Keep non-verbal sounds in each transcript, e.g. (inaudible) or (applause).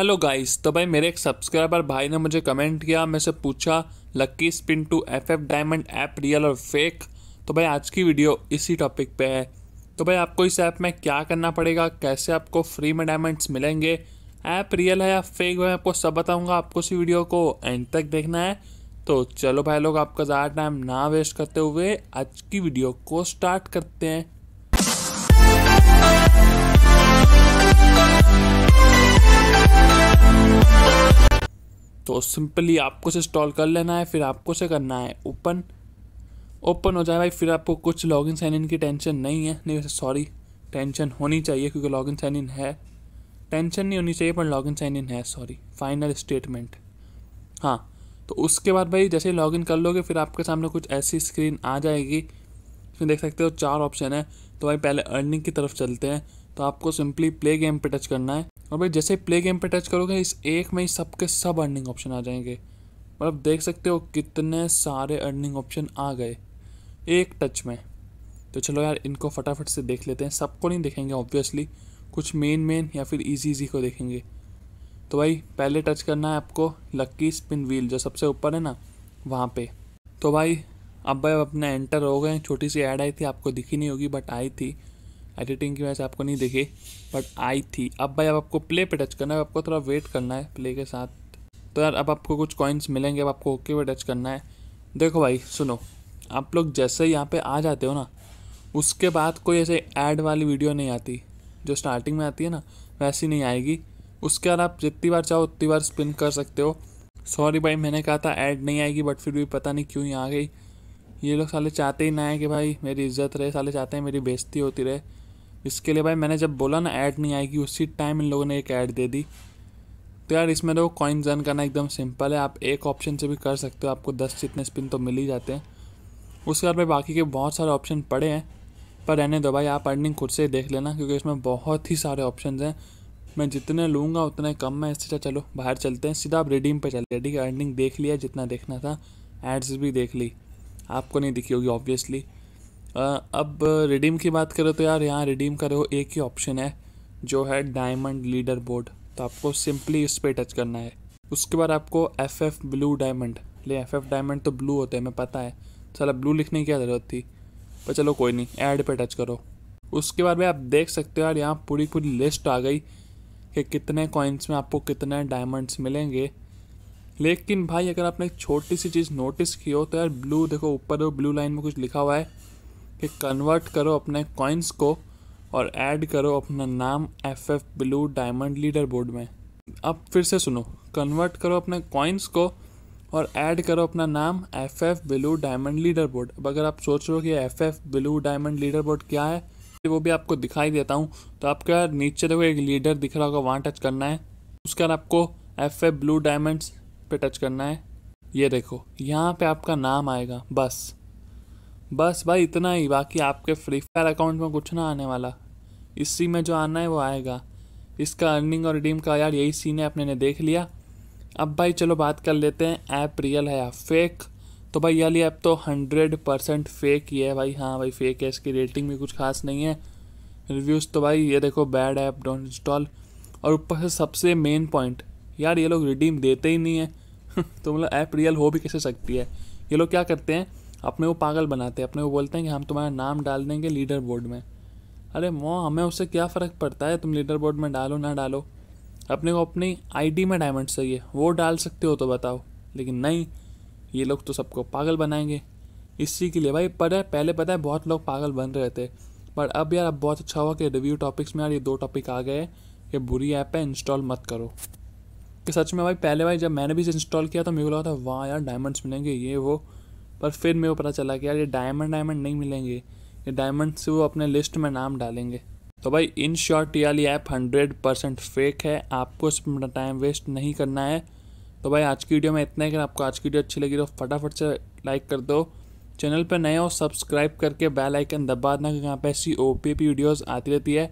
hello guys तो भाई मेरे एक सब्सक्राइबर भाई ने मुझे कमेंट किया मैं से पूछा lucky spin to F F diamond app real और फेक तो भाई आज की वीडियो इसी टॉपिक पे है तो भाई आपको इस ऐप में क्या करना पड़ेगा कैसे आपको फ्री में डायमंड्स मिलेंगे ऐप रियल है या फेक मैं आपको सब बताऊँगा आपको इसी वीडियो को एंड तक देखना है तो चलो भाई लोग आपका ज़्यादा टाइम ना वेस्ट करते हुए आज की वीडियो को स्टार्ट करते हैं तो सिंपली आपको से इंस्टॉल कर लेना है फिर आपको से करना है ओपन ओपन हो जाए भाई फिर आपको कुछ लॉगिन साइन इन की टेंशन नहीं है नहीं सॉरी टेंशन होनी चाहिए क्योंकि लॉग इन साइन इन है टेंशन नहीं होनी चाहिए पर लॉगिन साइन इन है सॉरी फाइनल स्टेटमेंट हाँ तो उसके बाद भाई जैसे लॉग इन कर लोगे फिर आपके सामने कुछ ऐसी स्क्रीन आ जाएगी इसमें देख सकते हो चार ऑप्शन है तो भाई पहले अर्निंग की तरफ चलते हैं तो आपको सिंपली प्ले गेम पे टच करना है और भाई जैसे प्ले गेम पे टच करोगे इस एक में ही सब के सब अर्निंग ऑप्शन आ जाएंगे मतलब देख सकते हो कितने सारे अर्निंग ऑप्शन आ गए एक टच में तो चलो यार इनको फटाफट से देख लेते हैं सबको नहीं देखेंगे ऑब्वियसली कुछ मेन मेन या फिर इजी इजी को देखेंगे तो भाई पहले टच करना है आपको लक्की स्पिन व्हील जो सबसे ऊपर है ना वहाँ पे तो भाई अब भाई अपने एंटर हो गए छोटी सी ऐड आई थी आपको दिखी नहीं होगी बट आई थी एडिटिंग की वजह से आपको नहीं दिखी बट आई थी अब भाई अब आपको प्ले पे टच करना है आपको थोड़ा वेट करना है प्ले के साथ तो यार अब आपको कुछ कॉइन्स मिलेंगे अब आपको ओके पे टच करना है देखो भाई सुनो आप लोग जैसे यहाँ पे आ जाते हो ना उसके बाद कोई ऐसे ऐड वाली वीडियो नहीं आती जो स्टार्टिंग में आती है ना वैसी नहीं आएगी उसके बाद आप जितनी बार चाहो उतनी बार स्पिन कर सकते हो सॉरी भाई मैंने कहा था ऐड नहीं आएगी बट फिर भी पता नहीं क्यों ही आ गई ये लोग साले चाहते ही ना है कि भाई मेरी इज्जत रहे साले चाहते हैं मेरी बेइज्जती होती रहे इसके लिए भाई मैंने जब बोला ना ऐड नहीं आएगी उसी टाइम इन लोगों ने एक ऐड दे दी तो यार इसमें देखो कॉइन्स अर्न करना एकदम सिंपल है आप एक ऑप्शन से भी कर सकते हो आपको दस जितने स्पिन तो मिल ही जाते हैं उसके बाद भाई बाकी के बहुत सारे ऑप्शन पड़े हैं पर रहने दो भाई आप अर्निंग खुद से ही देख लेना क्योंकि इसमें बहुत ही सारे ऑप्शन हैं मैं जितने लूँगा उतने कम में इससे अच्छा चलो बाहर चलते हैं सीधा आप रिडीम पर चलते हैं ठीक है अर्निंग देख लिया जितना देखना था एड्स भी देख ली आपको नहीं दिखी होगी ऑब्वियसली अब रिडीम की बात करो तो यार यहाँ रिडीम करे हो एक ही ऑप्शन है जो है डायमंड लीडर बोर्ड तो आपको सिंपली इस पर टच करना है उसके बाद आपको एफ एफ ब्लू डायमंड ले एफ एफ डायमंड तो ब्लू होते हैं मैं पता है चलो ब्लू लिखने की क्या ज़रूरत थी पर चलो कोई नहीं ऐड पे टच करो उसके बाद भाई आप देख सकते हो यार यहाँ पूरी पूरी लिस्ट आ गई कि कितने कॉइन्स में आपको कितने डायमंड्स मिलेंगे लेकिन भाई अगर आपने एक छोटी सी चीज़ नोटिस की हो तो यार ब्लू देखो ऊपर ब्लू लाइन में कुछ लिखा हुआ है कि कन्वर्ट करो अपने कॉइन्स को और ऐड करो अपना नाम F F blue diamond leader board में अब फिर से सुनो कन्वर्ट करो अपने कॉइन्स को और ऐड करो अपना नाम F F blue diamond leader board अब अगर आप सोच रहे हो कि F F blue diamond leader board क्या है वो भी आपको दिखाई देता हूँ तो आपका नीचे देखो एक लीडर दिख रहा होगा वहाँ टच करना है उसके बाद आपको एफ एफ ब्लू डायमंड्स पे टच करना है ये देखो यहाँ पे आपका नाम आएगा बस बस भाई इतना ही बाकी आपके फ्री फायर अकाउंट में कुछ ना आने वाला इसी में जो आना है वो आएगा इसका अर्निंग और रिडीम का यार यही सीन है अपने ने देख लिया अब भाई चलो बात कर लेते हैं ऐप रियल है या फेक तो भाई यार ये ऐप तो हंड्रेड परसेंट फेक ही है भाई हाँ भाई फेक है इसकी रेटिंग भी कुछ खास नहीं है रिव्यूज़ तो भाई ये देखो बैड ऐप डोंट इंस्टॉल और ऊपर से सबसे मेन पॉइंट यार ये लोग रिडीम देते ही नहीं है (laughs) तो मतलब ऐप रियल हो भी कैसे सकती है ये लोग क्या करते हैं अपने वो पागल बनाते हैं अपने वो बोलते हैं कि हम तुम्हारा नाम डाल देंगे लीडर बोर्ड में अरे मो हमें उससे क्या फ़र्क पड़ता है तुम लीडर बोर्ड में डालो ना डालो अपने को अपनी आईडी में डायमंड चाहिए वो डाल सकते हो तो बताओ लेकिन नहीं ये लोग तो सबको पागल बनाएंगे इसी के लिए भाई पर है पहले पता है बहुत लोग पागल बन रहे थे पर अब यार अब बहुत अच्छा हुआ कि रिव्यू टॉपिक्स में यार ये दो टॉपिक आ गए कि बुरी ऐप है इंस्टॉल मत करो कि सच में भाई पहले भाई जब मैंने भी इसे इंस्टॉल किया तो मेरे को लगा था वाह यार डायमंड्स मिलेंगे ये वो पर फिर मेरे को पता चला कि यार ये डायमंड डायमंड नहीं मिलेंगे ये डायमंड से वो अपने लिस्ट में नाम डालेंगे तो भाई इन शॉर्ट ये वाली ऐप हंड्रेड परसेंट फेक है आपको इसमें टाइम वेस्ट नहीं करना है तो भाई आज की वीडियो में इतना ही अगर आपको आज की वीडियो अच्छी लगी तो फटाफट से लाइक कर दो चैनल पर नए हो सब्सक्राइब करके बेल आइकन दबा देना क्योंकि यहाँ पे ऐसी ओ पी पी वीडियोज़ आती रहती है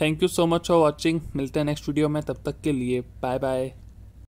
thank you so much for watching मिलते हैं नेक्स्ट वीडियो में तब तक के लिए बाय बाय